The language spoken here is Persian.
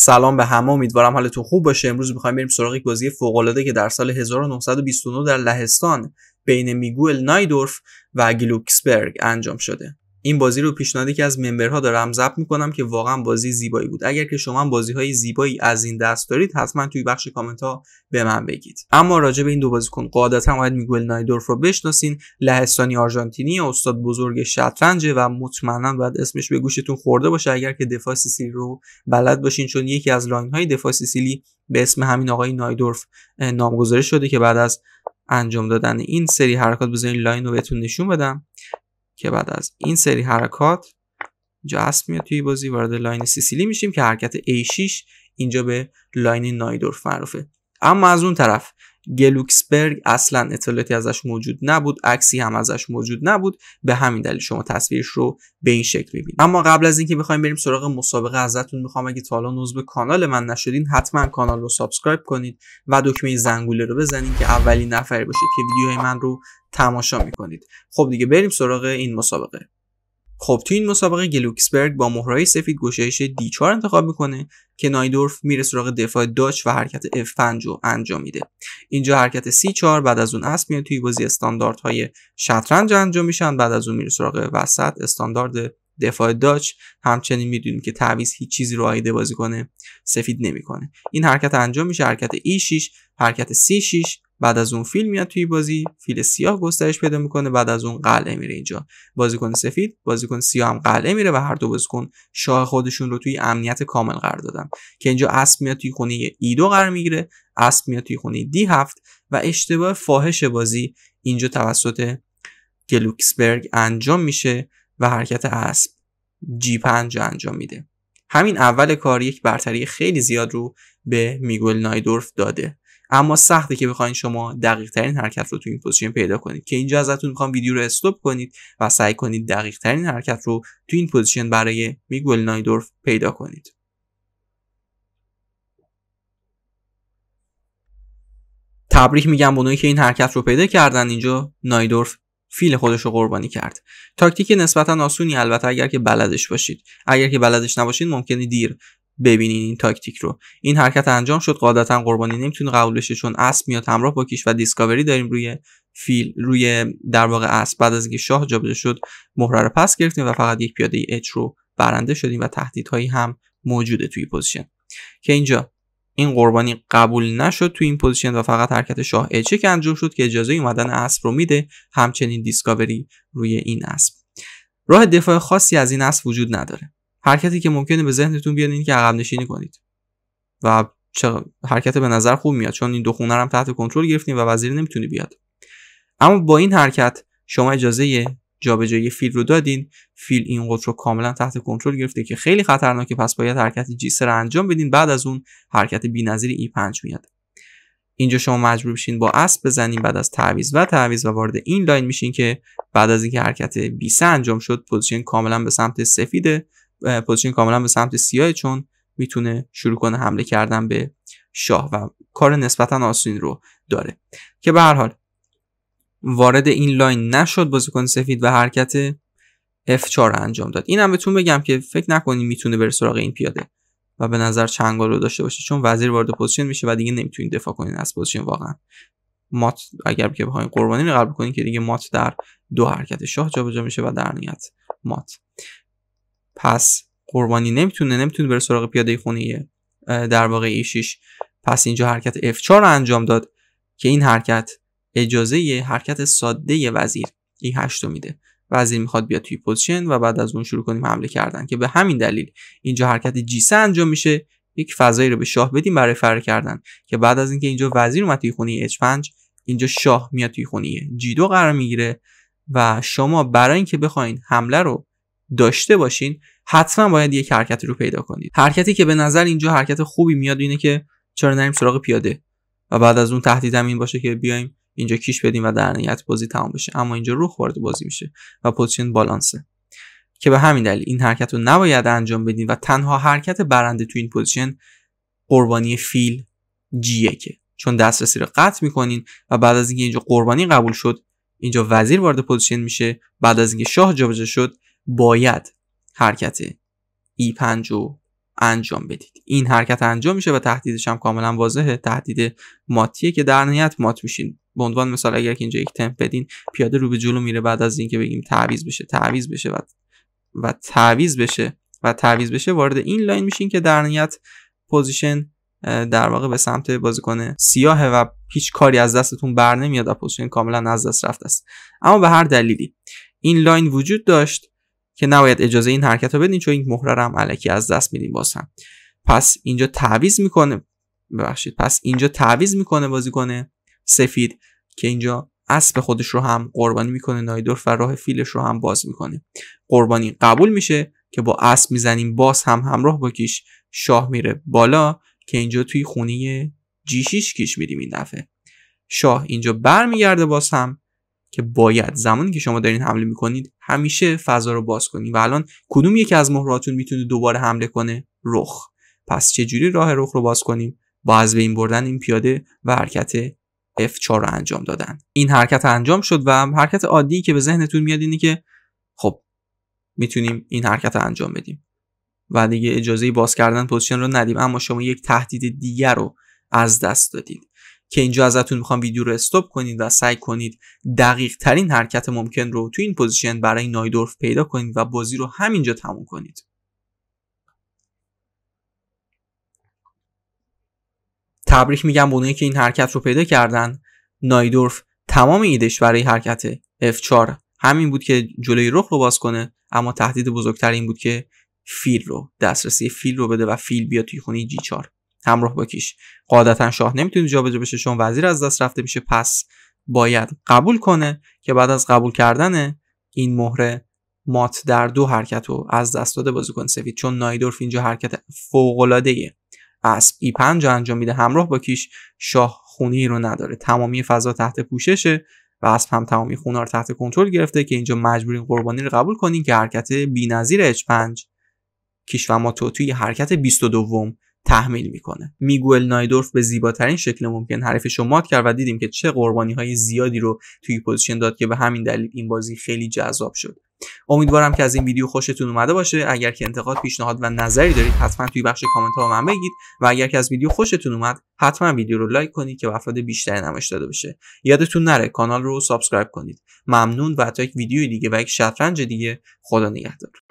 سلام به همه امیدوارم حالتون خوب باشه امروز میخوایم بریم سراغ یک بازی فوق العاده که در سال 1929 در لهستان بین میگول نایدورف و گلوکسبرگ انجام شده این بازی رو پیشنهادی که از ممبرها دارم ضبط میکنم که واقعا بازی زیبایی بود اگر که شما بازی های زیبایی از این دست دارید حتما توی بخش کامنت ها به من بگید اما راجع به این دو بازیکن قاعدتا باید میگویل نایدورف رو بشناسین لهستانی آرژانتینی استاد بزرگ شطرنج و مطمئنا باید اسمش به گوشتون خورده باشه اگر که دفاع سیسیلی رو بلد باشین چون یکی از لاین های دفاع سیسیلی به اسم همین آقای نایدورف نامگذاری شده که بعد از انجام دادن این سری حرکات بزنین لاین رو بهتون نشون بدم که بعد از این سری حرکات جسم میاد توی بازی وارد لاین سیسیلی میشیم که حرکت A6 اینجا به لاین نایدورف معروفه اما از اون طرف گلوکسبرگ اصلا اطلاعاتی ازش موجود نبود عکسی هم ازش موجود نبود به همین دلیل شما تصویرش رو به این شکل میبینید اما قبل از اینکه بخوایم بریم سراغ مسابقه ازتون میخوام اگه تا الان به کانال من نشدین حتما کانال رو سابسکرایب کنید و دکمه زنگوله رو بزنید که اولین نفری باشید که ویدیوهای من رو تماشا میکنید خب دیگه بریم سراغ این مسابقه خب تو این مسابقه گلوکسبرگ با مهرای سفید گشایش D4 انتخاب میکنه که نایدورف میره سراغ دفاع داچ و حرکت F5 رو انجام میده. اینجا حرکت C4 بعد از اون اسب میاد توی بازی استاندارد های شطرنج انجام میشن بعد از اون میره سراغ وسط استاندارد دفاع داچ همچنین میدونیم که تعویض هیچ چیزی رو آیده بازی کنه سفید نمیکنه این حرکت انجام میشه حرکت E6 حرکت C6 بعد از اون فیل میاد توی بازی فیل سیاه گسترش پیدا میکنه بعد از اون قلعه میره اینجا بازیکن سفید بازیکن سیاه هم قلعه میره و هر دو بازیکن شاه خودشون رو توی امنیت کامل قرار دادن که اینجا اسب میاد توی خونه دو قرار میگیره اسب میاد توی خونه دی هفت و اشتباه فاحش بازی اینجا توسط گلوکسبرگ انجام میشه و حرکت اسب جی پنج انجام میده همین اول کار یک برتری خیلی زیاد رو به میگول نایدورف داده اما سخته که بخواین شما دقیق ترین حرکت رو تو این پوزیشن پیدا کنید که اینجا ازتون میخوام ویدیو رو استوب کنید و سعی کنید دقیق ترین حرکت رو تو این پوزیشن برای میگول نایدورف پیدا کنید تبریک میگم به که این حرکت رو پیدا کردن اینجا نایدورف فیل خودش رو قربانی کرد تاکتیک نسبتا آسونی البته اگر که بلدش باشید اگر که بلدش نباشید ممکنه دیر ببینین این تاکتیک رو این حرکت انجام شد قاعدتا قربانی نمیتونه قبول بشه چون اسب میاد همراه با کیش و دیسکاوری داریم روی فیل روی در واقع اسب بعد از اینکه شاه جابجا شد مهره رو پس گرفتیم و فقط یک پیاده اچ رو برنده شدیم و تهدیدهایی هم موجوده توی پوزیشن که اینجا این قربانی قبول نشد توی این پوزیشن و فقط حرکت شاه که انجام شد که اجازه اومدن اسب رو میده همچنین دیسکاوری روی این اسب راه دفاع خاصی از این اسب وجود نداره حرکتی که ممکنه به ذهنتون بیاد این که عقب نشینی کنید و حرکت به نظر خوب میاد چون این دو خونه هم تحت کنترل گرفتیم و وزیر نمیتونه بیاد اما با این حرکت شما اجازه جابجایی فیل رو دادین فیل این قطر رو کاملا تحت کنترل گرفته که خیلی خطرناکه پس باید حرکت جی رو انجام بدین بعد از اون حرکت بی‌نظیر ای e 5 میاد اینجا شما مجبور میشین با اسب بزنین بعد از تعویض و تعویض و وارد این لاین میشین که بعد از اینکه حرکت 20 انجام شد پوزیشن کاملا به سمت سفیده پوزیشن کاملا به سمت سیاه چون میتونه شروع کنه حمله کردن به شاه و کار نسبتا آسین رو داره که به هر حال وارد این لاین نشد بازیکن سفید و حرکت F4 انجام داد اینم بهتون بگم که فکر نکنید میتونه بره سراغ این پیاده و به نظر چنگال رو داشته باشه چون وزیر وارد پوزیشن میشه و دیگه نمیتونید دفاع کنین از پوزیشن واقعا مات اگر که قربانی رو که دیگه مات در دو حرکت شاه جابجا میشه و در نیت مات پس قربانی نمیتونه نمیتونه بره سراغ پیاده خونه در واقع ایشیش پس اینجا حرکت F4 رو انجام داد که این حرکت اجازه یه حرکت ساده وزیر ای 8 رو میده وزیر میخواد بیاد توی پوزیشن و بعد از اون شروع کنیم حمله کردن که به همین دلیل اینجا حرکت G3 انجام میشه یک فضایی رو به شاه بدیم برای فرار کردن که بعد از اینکه اینجا وزیر اومد توی خونه H5 اینجا شاه میاد توی خونه G2 قرار میگیره و شما برای اینکه بخواین حمله رو داشته باشین حتما باید یک حرکتی رو پیدا کنید حرکتی که به نظر اینجا حرکت خوبی میاد اینه که چرا نریم سراغ پیاده و بعد از اون تهدیدم این باشه که بیایم اینجا کیش بدیم و در نهایت بازی تمام بشه اما اینجا رو وارد بازی میشه و پوزیشن بالانسه که به همین دلیل این حرکت رو نباید انجام بدین و تنها حرکت برنده تو این پوزیشن قربانی فیل که چون دسترسی رو قطع میکنین و بعد از اینکه اینجا قربانی قبول شد اینجا وزیر وارد پوزیشن میشه بعد از اینکه شاه جابجا شد باید حرکت ای 5 انجام بدید این حرکت انجام میشه و تهدیدش هم کاملا واضحه تهدید ماتیه که در نهایت مات میشین به عنوان مثال اگر اینجا یک تمپ بدین پیاده رو به جلو میره بعد از اینکه بگیم تعویض بشه تعویض بشه و و تعویض بشه و تعویض بشه وارد این لاین میشین که در نهایت پوزیشن در واقع به سمت بازیکن سیاهه و هیچ کاری از دستتون بر نمیاد و پوزیشن کاملا از دست رفته است اما به هر دلیلی این لاین وجود داشت که نباید اجازه این حرکت رو بدین چون این مهره رو هم علکی از دست میدین باز هم پس اینجا تعویز میکنه ببخشید پس اینجا تعویض میکنه کنه سفید که اینجا اسب خودش رو هم قربانی میکنه نایدور و راه فیلش رو هم باز میکنه قربانی قبول میشه که با اسب میزنیم باز هم همراه با کیش شاه میره بالا که اینجا توی خونی جیشیش کیش میریم این دفعه شاه اینجا برمیگرده باز هم که باید زمانی که شما دارین حمله میکنید همیشه فضا رو باز کنید و الان کدوم یکی از مهراتون میتونه دوباره حمله کنه رخ پس چجوری راه رخ رو باز کنیم با از بین بردن این پیاده و حرکت F4 رو انجام دادن این حرکت انجام شد و حرکت عادی که به ذهنتون میاد اینه که خب میتونیم این حرکت رو انجام بدیم و دیگه اجازه باز کردن پوزیشن رو ندیم اما شما یک تهدید دیگر رو از دست دادید که اینجا ازتون میخوام ویدیو رو استوب کنید و سعی کنید دقیق ترین حرکت ممکن رو تو این پوزیشن برای نایدورف پیدا کنید و بازی رو همینجا تموم کنید تبریک میگم به که این حرکت رو پیدا کردن نایدورف تمام ایدش برای حرکت F4 همین بود که جلوی رخ رو باز کنه اما تهدید بزرگتر این بود که فیل رو دسترسی فیل رو بده و فیل بیاد توی خونه G4 همراه با کیش قاعدتا شاه نمیتونه جابجا بشه چون وزیر از دست رفته میشه پس باید قبول کنه که بعد از قبول کردن این مهره مات در دو حرکت رو از دست داده بازیکن سفید چون نایدورف اینجا حرکت فوق العاده اسب ای 5 انجام میده همراه با کیش شاه خونی رو نداره تمامی فضا تحت پوششه و اسب هم تمامی خونه رو تحت کنترل گرفته که اینجا مجبورین قربانی رو قبول کنین که حرکت بی‌نظیر اچ 5 کیش و ماتو توی حرکت 22 تحمیل میکنه میگول نایدورف به زیباترین شکل ممکن حرفش رو مات کرد و دیدیم که چه قربانی های زیادی رو توی پوزیشن داد که به همین دلیل این بازی خیلی جذاب شد امیدوارم که از این ویدیو خوشتون اومده باشه اگر که انتقاد پیشنهاد و نظری دارید حتما توی بخش کامنت ها من بگید و اگر که از ویدیو خوشتون اومد حتما ویدیو رو لایک کنید که به افراد بیشتری نمایش داده بشه یادتون نره کانال رو سابسکرایب کنید ممنون و تا یک ویدیو دیگه و یک شطرنج دیگه خدا نگهدار